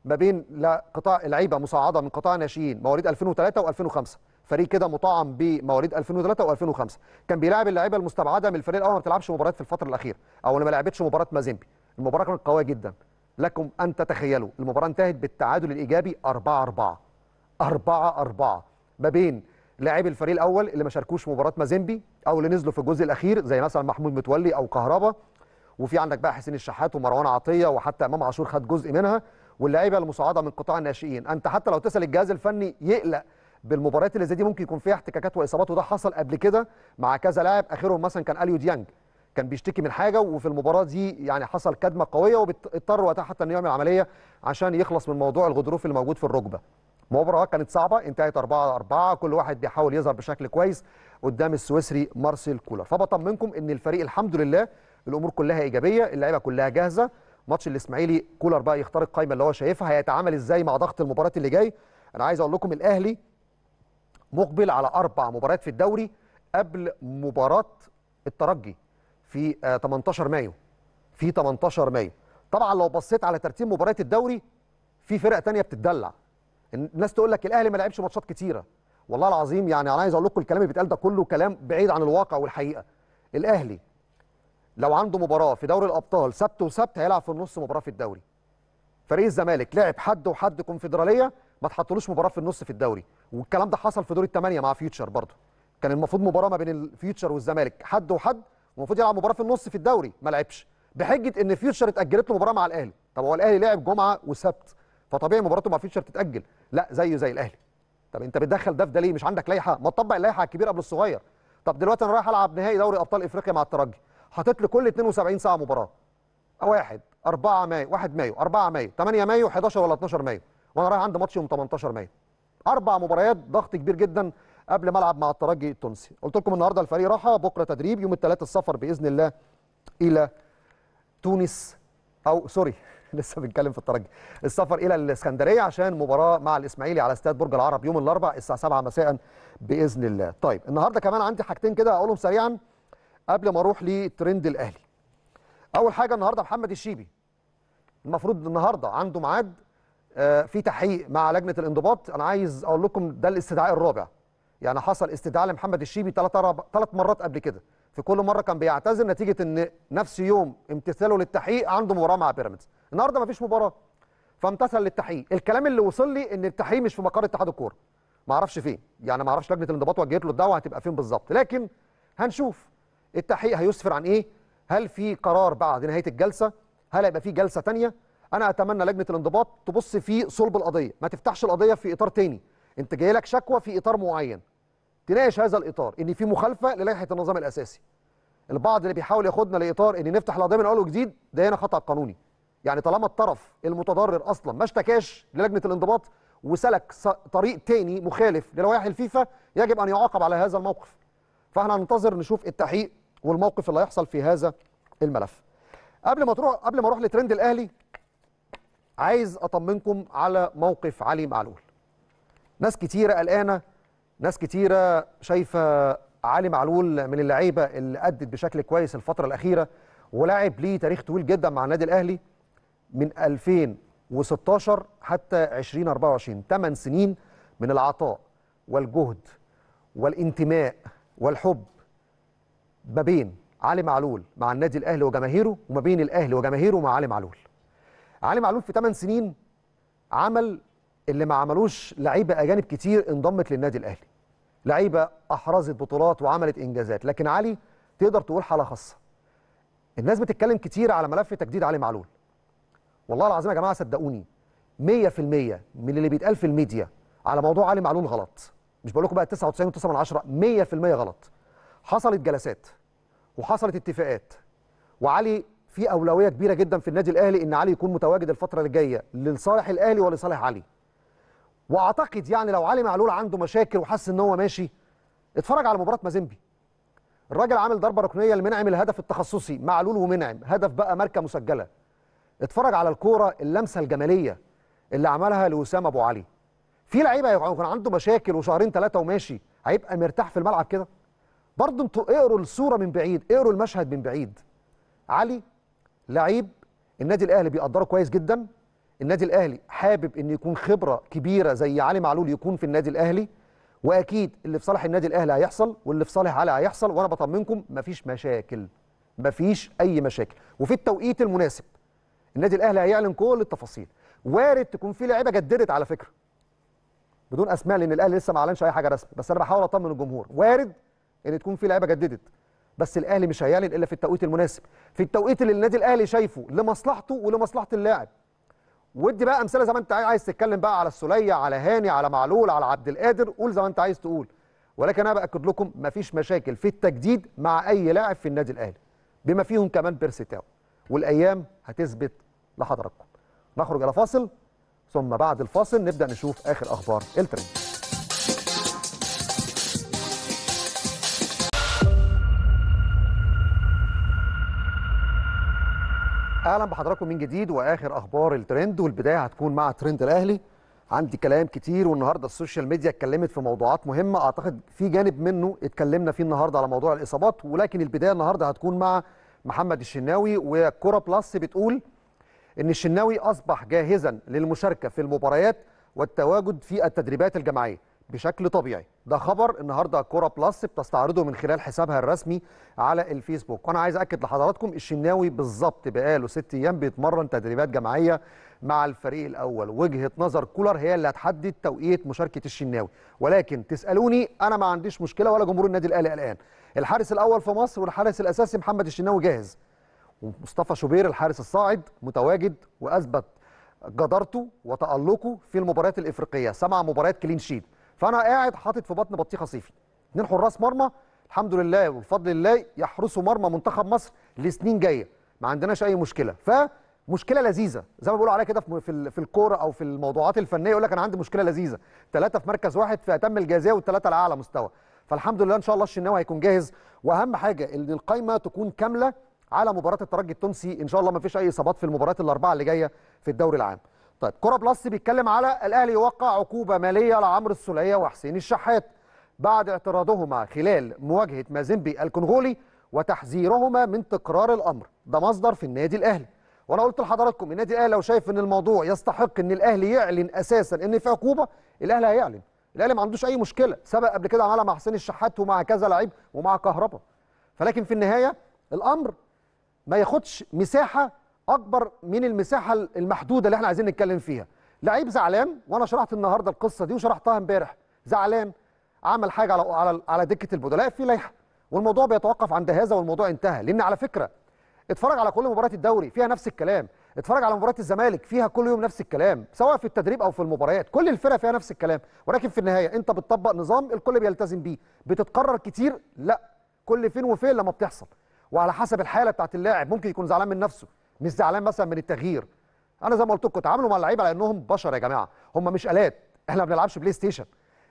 ما بين لا قطاع لعيبه مصاعده من قطاع ناشئين مواليد 2003 و2005 فريق كده مطعم بمواليد 2003 و2005 كان بيلاعب اللعيبه المستبعده من الفريق الاول ما بتلعبش مباريات في الفتره الاخيره او ما لعبتش مباراه مازيمبي المباراه كانت قويه جدا لكم ان تتخيلوا المباراه انتهت بالتعادل الايجابي 4 4 4 4 ما بين لاعبي الفريق الاول اللي ما شاركوش مباراه مازيمبي او اللي نزلوا في الجزء الاخير زي مثلا محمود متولي او كهربا وفي عندك بقى حسين الشحات ومروان عطيه وحتى امام عاشور خد جزء منها واللعيبه المصعده من قطاع الناشئين انت حتى لو تسال الجهاز الفني يقلق بالمباريات اللي زي دي ممكن يكون فيها احتكاكات واصابات وده حصل قبل كده مع كذا لاعب اخرهم مثلا كان اليو ديانج كان بيشتكي من حاجه وفي المباراه دي يعني حصل كدمه قويه واضطر وقتها حتى انه يعمل عمليه عشان يخلص من موضوع الغضروف اللي موجود في الركبه مباراه كانت صعبه انتهت 4 4 كل واحد بيحاول يظهر بشكل كويس قدام السويسري مارسيل كولر فبطمنكم ان الفريق الحمد لله الامور كلها ايجابيه اللعيبه كلها جاهزه ماتش الاسماعيلي كولر بقى يختار القايمه اللي هو شايفها هيتعامل ازاي مع ضغط المباراه اللي جاي انا عايز اقول لكم الاهلي مقبل على اربع مباريات في الدوري قبل مباراه الترجي في 18 آه، مايو في 18 مايو طبعا لو بصيت على ترتيب مباريات الدوري في فرق تانية بتتدلع الناس تقول لك الاهلي ما لعبش ماتشات كتيره والله العظيم يعني انا عايز اقول لكم الكلام اللي بيتقال ده كله كلام بعيد عن الواقع والحقيقه الاهلي لو عنده مباراه في دوري الابطال سبت وسبت هيلعب في النص مباراه في الدوري فريق الزمالك لعب حد وحد كونفدراليه ما تحطلوش مباراه في النص في الدوري والكلام ده حصل في دور الثمانيه مع فيوتشر برضه كان المفروض مباراه ما بين الفيوتشر والزمالك حد وحد المفروض يلعب مباراه في النص في الدوري ما لعبش بحجه ان فيوتشر اتاجلت له مباراه مع الاهلي طب هو الاهلي لعب جمعه وسبت فطبيعي مباراته مع فيوتشر تتاجل لا زيه زي الاهلي طب انت بتدخل ده في ده ليه مش عندك لائحه ما تطبق اللائحه الكبيره قبل الصغير طب دلوقتي انا رايح العب نهائي دوري ابطال افريقيا مع الترجي حاطط كل 72 ساعه مباراه واحد 4 مايو 1 مايو 4 مايو 8 مايو 11 ولا 12 مايو وانا رايح عند ماتش يوم 18 مايو اربع مباريات ضغط كبير جدا قبل ملعب مع الترجي التونسي قلت لكم النهارده الفريق راحه بكره تدريب يوم الثلاثاء السفر باذن الله الى تونس او سوري لسه بنتكلم في الترجي السفر الى الاسكندريه عشان مباراه مع الاسماعيلي على استاد برج العرب يوم الاربعاء الساعه 7 مساء باذن الله طيب النهارده كمان عندي حاجتين كده هقولهم سريعا قبل ما اروح لترند الاهلي اول حاجه النهارده محمد الشيبي المفروض النهارده عنده ميعاد آه، في تحقيق مع لجنه الانضباط انا عايز اقول لكم ده الاستدعاء الرابع يعني حصل استدعاء لمحمد الشيبي ثلاث ثلاث مرات قبل كده في كل مره كان بيعتذر نتيجه ان نفس يوم امتثاله للتحقيق عنده مباراه مع بيراميدز النهارده مفيش مباراه فامتثل للتحقيق الكلام اللي وصل لي ان التحقيق مش في مقر اتحاد الكوره ما اعرفش فين يعني ما اعرفش لجنه الانضباط وجهت له الدعوه هتبقى فين بالظبط لكن هنشوف التحقيق هيسفر عن ايه هل في قرار بعد نهايه الجلسه هل هيبقى في جلسه ثانيه انا اتمنى لجنه الانضباط تبص في صلب القضيه ما تفتحش القضيه في اطار ثاني، انت جاي لك شكوى في اطار معين تناقش هذا الاطار ان في مخالفه للائحه النظام الاساسي البعض اللي بيحاول ياخدنا لاطار ان نفتح القضيه من اول وجديد ده هنا خطا قانوني يعني طالما الطرف المتضرر اصلا ما اشتكاش للجنه الانضباط وسلك طريق تاني مخالف للوائح الفيفا يجب ان يعاقب على هذا الموقف فاحنا هننتظر نشوف التحقيق والموقف اللي هيحصل في هذا الملف قبل ما تروح قبل ما اروح لترند الاهلي عايز اطمنكم على موقف علي معلول ناس كتيره قلقانه ناس كتيره شايفه علي معلول من اللعيبه اللي ادت بشكل كويس الفتره الاخيره ولاعب ليه تاريخ طويل جدا مع النادي الاهلي من 2016 حتى 2024 8 سنين من العطاء والجهد والانتماء والحب ما بين علي معلول مع النادي الاهلي وجماهيره وما بين الاهلي وجماهيره مع علي معلول علي معلول في 8 سنين عمل اللي ما عملوش لعيبه اجانب كتير انضمت للنادي الاهلي لعيبه احرزت بطولات وعملت انجازات لكن علي تقدر تقول حاله خاصه الناس بتتكلم كتير على ملف تجديد علي معلول والله العظيم يا جماعه صدقوني 100% من اللي بيتقال في الميديا على موضوع علي معلول غلط مش بقول لكم بقى 99.9 100% غلط حصلت جلسات وحصلت اتفاقات وعلي في اولويه كبيره جدا في النادي الاهلي ان علي يكون متواجد الفتره اللي جايه لصالح الاهلي ولصالح علي واعتقد يعني لو علي معلول عنده مشاكل وحس ان هو ماشي اتفرج على مباراه مازيمبي الراجل عامل ضربه ركنيه لمنعم الهدف التخصصي معلول ومنعم هدف بقى ماركه مسجله اتفرج على الكوره اللمسه الجماليه اللي عملها لوسام ابو علي في لعيبه يكون عنده مشاكل وشهرين ثلاثه وماشي هيبقى مرتاح في الملعب كده برضه انتوا اقروا الصوره من بعيد اقروا المشهد من بعيد علي لعيب النادي الاهلي بيقدره كويس جدا النادي الاهلي حابب ان يكون خبره كبيره زي علي معلول يكون في النادي الاهلي واكيد اللي في صالح النادي الاهلي هيحصل واللي في صالح علي هيحصل وانا بطمنكم مفيش مشاكل مفيش اي مشاكل وفي التوقيت المناسب النادي الاهلي هيعلن كل التفاصيل وارد تكون في لعيبه جددت على فكره بدون اسماء لان الاهلي لسه ما اعلنش اي حاجه رسمي بس انا بحاول اطمن الجمهور وارد ان تكون في لعيبه جددت بس الاهلي مش هيعلن الا في التوقيت المناسب في التوقيت اللي النادي الاهلي شايفه لمصلحته ولمصلحه اللاعب ودي بقى امثله زي ما انت عايز تتكلم بقى على السوليه على هاني على معلول على عبد القادر قول زي ما انت عايز تقول ولكن انا باكد لكم مفيش مشاكل في التجديد مع اي لاعب في النادي الاهلي بما فيهم كمان بيرسيتاو والايام هتثبت لحضراتكم نخرج الى فاصل ثم بعد الفاصل نبدا نشوف اخر اخبار الترند اهلا بحضراتكم من جديد واخر اخبار الترند والبدايه هتكون مع ترند الاهلي عندي كلام كتير والنهارده السوشيال ميديا اتكلمت في موضوعات مهمه اعتقد في جانب منه اتكلمنا فيه النهارده على موضوع الاصابات ولكن البدايه النهارده هتكون مع محمد الشناوي وكوره بلس بتقول ان الشناوي اصبح جاهزا للمشاركه في المباريات والتواجد في التدريبات الجماعيه بشكل طبيعي ده خبر النهارده كوره بلس بتستعرضه من خلال حسابها الرسمي على الفيسبوك وانا عايز اكد لحضراتكم الشناوي بالظبط بقاله ست ايام بيتمرن تدريبات جماعيه مع الفريق الاول وجهه نظر كولر هي اللي هتحدد توقيت مشاركه الشناوي ولكن تسالوني انا ما عنديش مشكله ولا جمهور النادي الاهلي قلقان الحارس الاول في مصر والحارس الاساسي محمد الشناوي جاهز ومصطفى شوبير الحارس الصاعد متواجد واثبت جدارته وتالقه في المباريات الافريقيه سمع مباريات كلين شيت فانا قاعد حاطط في بطن بطيخه صيفي اثنين حراس مرمى الحمد لله وبفضل الله يحرسوا مرمى منتخب مصر لسنين جايه ما عندناش اي مشكله فمشكله لذيذه زي ما بيقولوا عليها كده في في الكوره او في الموضوعات الفنيه يقول لك انا عندي مشكله لذيذه ثلاثه في مركز واحد في اتم الجاهزيه والثلاثه على اعلى مستوى فالحمد لله ان شاء الله الشناوي هيكون جاهز واهم حاجه ان القايمه تكون كامله على مباراه الترجي التونسي ان شاء الله ما فيش اي اصابات في المباريات الاربعه اللي جايه في الدوري العام طيب كرة بلس بيتكلم على الاهلي يوقع عقوبه ماليه لعمرو السوليه وحسين الشحات بعد اعتراضهما خلال مواجهه مازيمبي الكونغولي وتحذيرهما من تكرار الامر ده مصدر في النادي الاهلي وانا قلت لحضراتكم النادي الاهلي لو شايف ان الموضوع يستحق ان الاهلي يعلن اساسا ان في عقوبه الاهلي هيعلن الاهلي ما عندوش اي مشكله سبق قبل كده عملها مع حسين الشحات ومع كذا لعيب ومع كهربا فلكن في النهايه الامر ما ياخدش مساحه اكبر من المساحه المحدوده اللي احنا عايزين نتكلم فيها لعيب زعلان وانا شرحت النهارده القصه دي وشرحتها امبارح زعلان عمل حاجه على على على دكه البدلاء في لائحه والموضوع بيتوقف عند هذا والموضوع انتهى لان على فكره اتفرج على كل مباريات الدوري فيها نفس الكلام اتفرج على مباريات الزمالك فيها كل يوم نفس الكلام سواء في التدريب او في المباريات كل الفرق فيها نفس الكلام ولكن في النهايه انت بتطبق نظام الكل بيلتزم بيه بتتكرر كتير لا كل فين وفين لما بتحصل وعلى حسب الحاله بتاعت اللاعب ممكن يكون زعلان من نفسه مش زعلان مثلا من التغيير انا زي ما قلت لكم اتعاملوا مع اللعيبه على انهم بشر يا جماعه هم مش الات احنا ما بنلعبش بلاي ستيشن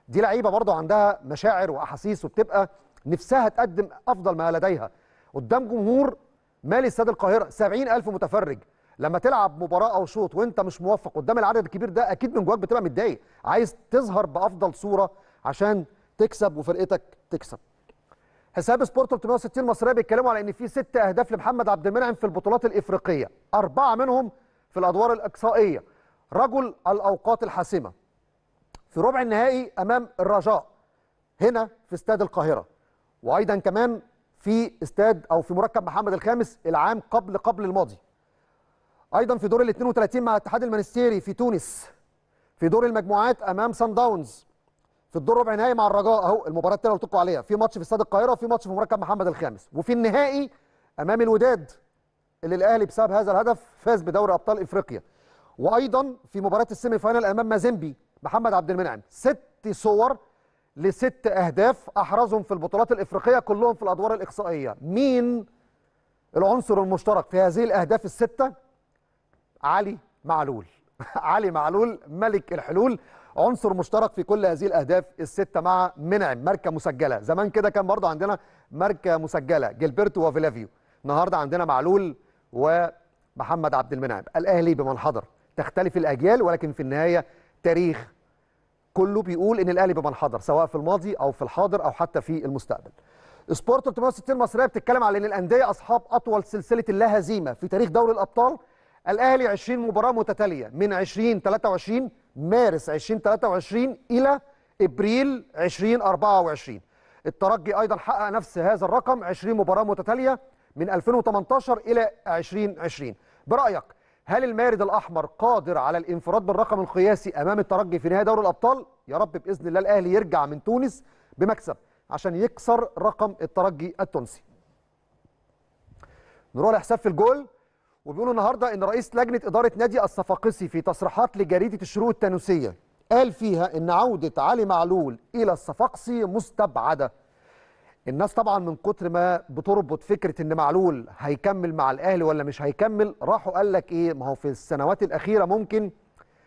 دي لعيبه برضه عندها مشاعر واحاسيس وبتبقى نفسها تقدم افضل ما لديها قدام جمهور مالي استاد القاهره 70000 متفرج لما تلعب مباراه او شوط وانت مش موفق قدام العدد الكبير ده اكيد من جواك بتبقى متضايق عايز تظهر بافضل صوره عشان تكسب وفرقتك تكسب حساب سبورت 360 مصريه بيتكلموا على ان في ست اهداف لمحمد عبد المنعم في البطولات الافريقيه اربعه منهم في الادوار الاقصائيه رجل الاوقات الحاسمه في ربع النهائي امام الرجاء هنا في استاد القاهره وايضا كمان في استاد او في مركب محمد الخامس العام قبل قبل الماضي ايضا في دور ال 32 مع الاتحاد المانستيري في تونس في دور المجموعات امام سان داونز في الدور ربع نهائي مع الرجاء اهو المباراه الثانيه اللي قلت عليها في ماتش في استاد القاهره وفي ماتش في مركب محمد الخامس وفي النهائي امام الوداد اللي الاهلي بسبب هذا الهدف فاز بدوري ابطال افريقيا وايضا في مباراه السيمي فاينال امام مازيمبي محمد عبد المنعم ست صور لست اهداف احرزهم في البطولات الافريقيه كلهم في الادوار الاقصائيه مين العنصر المشترك في هذه الاهداف السته علي معلول علي معلول ملك الحلول عنصر مشترك في كل هذه الاهداف السته مع منعم ماركه مسجله زمان كده كان برضه عندنا ماركه مسجله جيلبرتو وفيلافيو النهارده عندنا معلول ومحمد عبد المنعم الاهلي بمن حضر تختلف الاجيال ولكن في النهايه تاريخ كله بيقول ان الاهلي بمن حضر سواء في الماضي او في الحاضر او حتى في المستقبل سبورت 360 المصريه بتتكلم على ان الانديه اصحاب اطول سلسله لا هزيمه في تاريخ دوري الابطال الاهلي 20 مباراه متتاليه من 20 23 مارس 2023 إلى إبريل 2024 الترجي أيضا حقق نفس هذا الرقم 20 مباراة متتالية من 2018 إلى 2020 برأيك هل المارد الأحمر قادر على الانفراد بالرقم القياسي أمام الترجي في نهاية دوري الأبطال؟ يا رب بإذن الله الأهلي يرجع من تونس بمكسب عشان يكسر رقم الترجي التونسي نروح لحساب في الجول وبيقولوا النهارده ان رئيس لجنه اداره نادي الصفاقسي في تصريحات لجريده الشروق التانوسية قال فيها ان عوده علي معلول الى الصفاقسي مستبعده. الناس طبعا من كتر ما بتربط فكره ان معلول هيكمل مع الاهلي ولا مش هيكمل راحوا قال لك ايه ما هو في السنوات الاخيره ممكن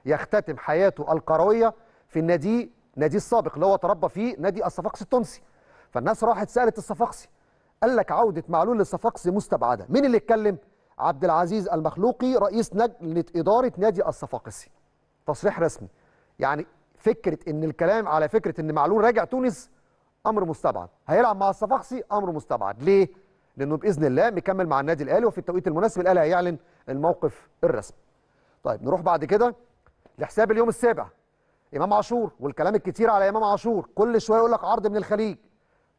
يختتم حياته القروية في النادي نادي السابق اللي هو تربى فيه نادي الصفاقسي التونسي. فالناس راحت سالت الصفاقسي قال لك عوده معلول للصفاقسي مستبعده، مين اللي اتكلم؟ عبد العزيز المخلوقي رئيس لجنه اداره نادي الصفاقسي تصريح رسمي يعني فكره ان الكلام على فكره ان معلول راجع تونس امر مستبعد هيلعب مع الصفاقسي امر مستبعد ليه لانه باذن الله مكمل مع النادي الاهلي وفي التوقيت المناسب الاهلي هيعلن الموقف الرسمي طيب نروح بعد كده لحساب اليوم السابع امام عاشور والكلام الكتير على امام عاشور كل شويه يقول لك عرض من الخليج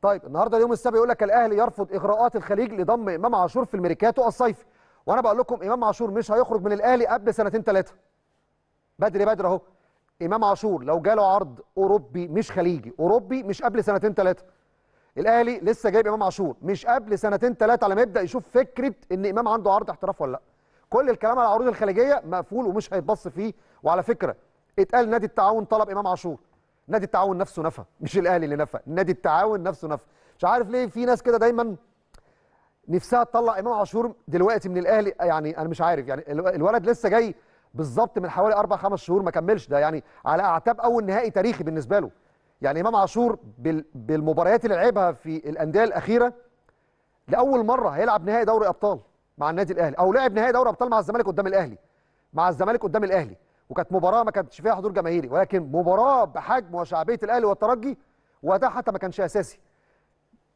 طيب النهارده اليوم السابع يقول لك الاهلي يرفض اغراءات الخليج لضم امام عاشور في الميركاتو الصيفي وانا بقول لكم امام عاشور مش هيخرج من الاهلي قبل سنتين ثلاثه بدري بدري اهو امام عاشور لو جاله عرض اوروبي مش خليجي اوروبي مش قبل سنتين ثلاثه الاهلي لسه جايب امام عاشور مش قبل سنتين ثلاثه على ما يبدا يشوف فكره ان امام عنده عرض احتراف ولا لا كل الكلام على العروض الخليجيه مقفول ومش هيتبص فيه وعلى فكره اتقال نادي التعاون طلب امام عاشور نادي التعاون نفسه نفى مش الاهلي اللي نفى نادي التعاون نفسه نفى مش عارف ليه في ناس كده دايما نفسها تطلع امام عاشور دلوقتي من الاهلي يعني انا مش عارف يعني الولد لسه جاي بالظبط من حوالي اربع خمس شهور ما كملش ده يعني على اعتاب اول نهائي تاريخي بالنسبه له يعني امام عاشور بالمباريات اللي لعبها في الانديه الاخيره لاول مره هيلعب نهائي دوري ابطال مع النادي الاهلي او لعب نهائي دوري ابطال مع الزمالك قدام الاهلي مع الزمالك قدام الاهلي وكانت مباراه ما كانتش فيها حضور جماهيري ولكن مباراه بحجم وشعبيه الاهلي والترجي وده حتى ما كانش اساسي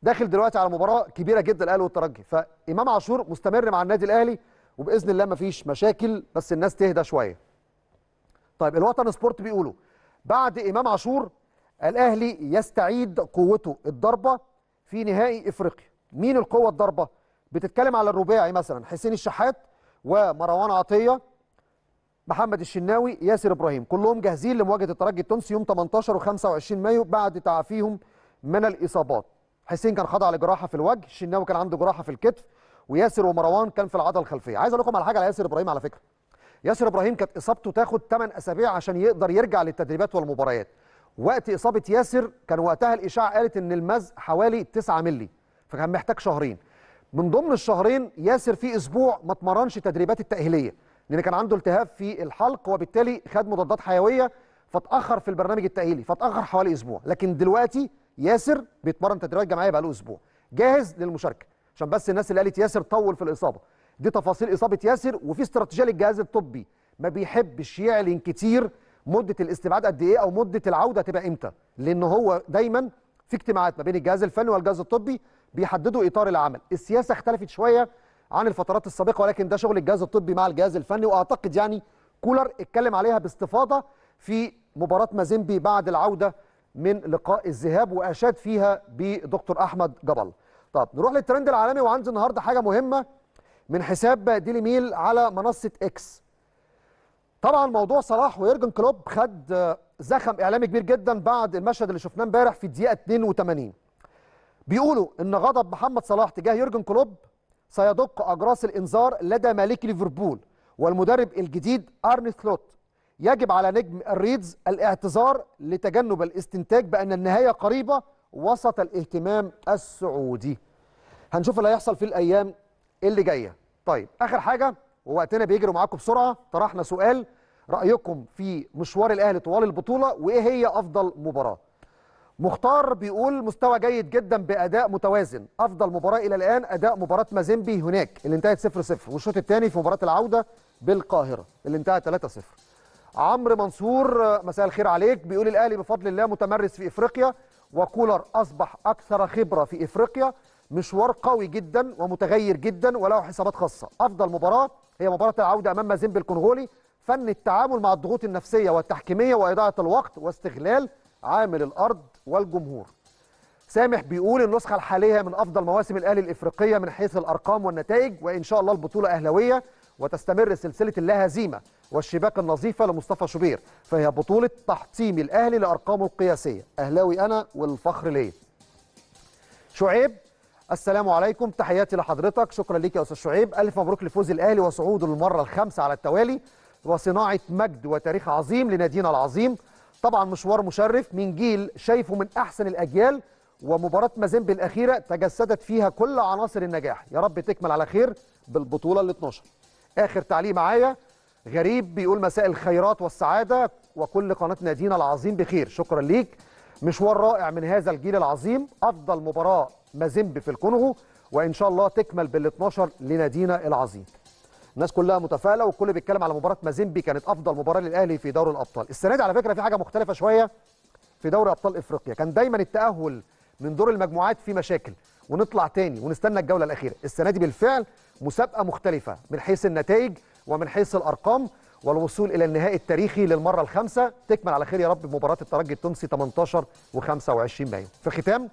داخل دلوقتي على مباراه كبيره جدا الاهلي والترجي فامام عاشور مستمر مع النادي الاهلي وباذن الله مفيش مشاكل بس الناس تهدى شويه طيب الوطن سبورت بيقولوا بعد امام عاشور الاهلي يستعيد قوته الضربه في نهائي افريقيا مين القوه الضربه بتتكلم على الرباعي مثلا حسين الشحات ومروان عطيه محمد الشناوي ياسر ابراهيم كلهم جاهزين لمواجهه الترجي التونسي يوم 18 و25 مايو بعد تعافيهم من الاصابات حسين كان خاضع لجراحه في الوجه الشناوي كان عنده جراحه في الكتف وياسر ومروان كان في العضله الخلفيه عايز اقول لكم على حاجه على ياسر ابراهيم على فكره ياسر ابراهيم كانت اصابته تاخد 8 اسابيع عشان يقدر يرجع للتدريبات والمباريات وقت اصابه ياسر كان وقتها الاشاعه قالت ان المزق حوالي 9 مللي فكان محتاج شهرين من ضمن الشهرين ياسر في اسبوع ما اتمرنش تدريبات التاهيليه لان كان عنده التهاب في الحلق وبالتالي خد مضادات حيويه فاتاخر في البرنامج التاهيلي فاتاخر حوالي اسبوع لكن دلوقتي ياسر بيتمرن تدريبات جماعيه بقاله اسبوع جاهز للمشاركه عشان بس الناس اللي قالت ياسر طول في الاصابه دي تفاصيل اصابه ياسر وفي استراتيجيه للجهاز الطبي ما بيحبش يعلن كتير مده الاستبعاد قد ايه او مده العوده تبقى امتى لان هو دايما في اجتماعات ما بين الجهاز الفني والجهاز الطبي بيحددوا اطار العمل السياسه اختلفت شويه عن الفترات السابقه ولكن ده شغل الجهاز الطبي مع الجهاز الفني واعتقد يعني كولر اتكلم عليها باستفاضه في مباراه مازيمبي بعد العوده من لقاء الذهاب واشاد فيها بدكتور احمد جبل طب نروح للترند العالمي وعندي النهارده حاجه مهمه من حساب ديلي ميل على منصه اكس طبعا موضوع صلاح ويورجن كلوب خد زخم اعلامي كبير جدا بعد المشهد اللي شفناه امبارح في الدقيقه 82 بيقولوا ان غضب محمد صلاح تجاه يورجن كلوب سيدق اجراس الانذار لدى مالك ليفربول والمدرب الجديد ارني سلوت يجب على نجم الريدز الاعتذار لتجنب الاستنتاج بأن النهاية قريبة وسط الاهتمام السعودي هنشوف اللي هيحصل في الأيام اللي جاية طيب آخر حاجة ووقتنا بيجري معاكم بسرعة طرحنا سؤال رأيكم في مشوار الأهلي طوال البطولة وإيه هي أفضل مباراة مختار بيقول مستوى جيد جدا بأداء متوازن أفضل مباراة إلى الآن أداء مباراة مازيمبي هناك اللي انتهت 0-0 والشوط الثاني في مباراة العودة بالقاهرة اللي انتهت 3-0 عمرو منصور مساء الخير عليك بيقول الاهلي بفضل الله متمرس في افريقيا وكولر اصبح اكثر خبره في افريقيا مشوار قوي جدا ومتغير جدا وله حسابات خاصه افضل مباراه هي مباراه العوده امام زينب الكونغولي فن التعامل مع الضغوط النفسيه والتحكيميه واضاعه الوقت واستغلال عامل الارض والجمهور سامح بيقول النسخه الحاليه من افضل مواسم الاهلي الافريقيه من حيث الارقام والنتائج وان شاء الله البطوله اهلاويه وتستمر سلسله اللا هزيمه والشباك النظيفة لمصطفى شوبير فهي بطولة تحطيم الأهلي لأرقامه القياسية أهلاوي أنا والفخر ليا شعيب السلام عليكم تحياتي لحضرتك شكرا لك يا أستاذ شعيب ألف مبروك لفوز الأهلي وصعوده للمرة الخامسة على التوالي وصناعة مجد وتاريخ عظيم لنادينا العظيم طبعا مشوار مشرف من جيل شايفه من أحسن الأجيال ومباراة مازيمبي الأخيرة تجسدت فيها كل عناصر النجاح يا رب تكمل على خير بالبطولة ال 12 آخر تعليق معايا غريب بيقول مساء الخيرات والسعاده وكل قناه نادينا العظيم بخير شكرا ليك مشوار رائع من هذا الجيل العظيم افضل مباراه مازيمبي في الكونغو وان شاء الله تكمل بال 12 لنادينا العظيم الناس كلها متفائله والكل بيتكلم على مباراه مازيمبي كانت افضل مباراه للاهلي في دوري الابطال السنه دي على فكره في حاجه مختلفه شويه في دوري ابطال افريقيا كان دايما التاهل من دور المجموعات في مشاكل ونطلع تاني ونستنى الجوله الاخيره السنه دي بالفعل مسابقه مختلفه من حيث النتائج ومن حيث الأرقام والوصول إلى النهائي التاريخي للمرة الخامسة تكمل على خير يا رب مباراة الترجي التونسي 18 و25 مايو في الختام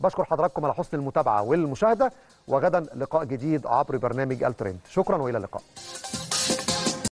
بشكر حضراتكم على حسن المتابعة والمشاهدة وغدا لقاء جديد عبر برنامج الترند شكرا وإلى اللقاء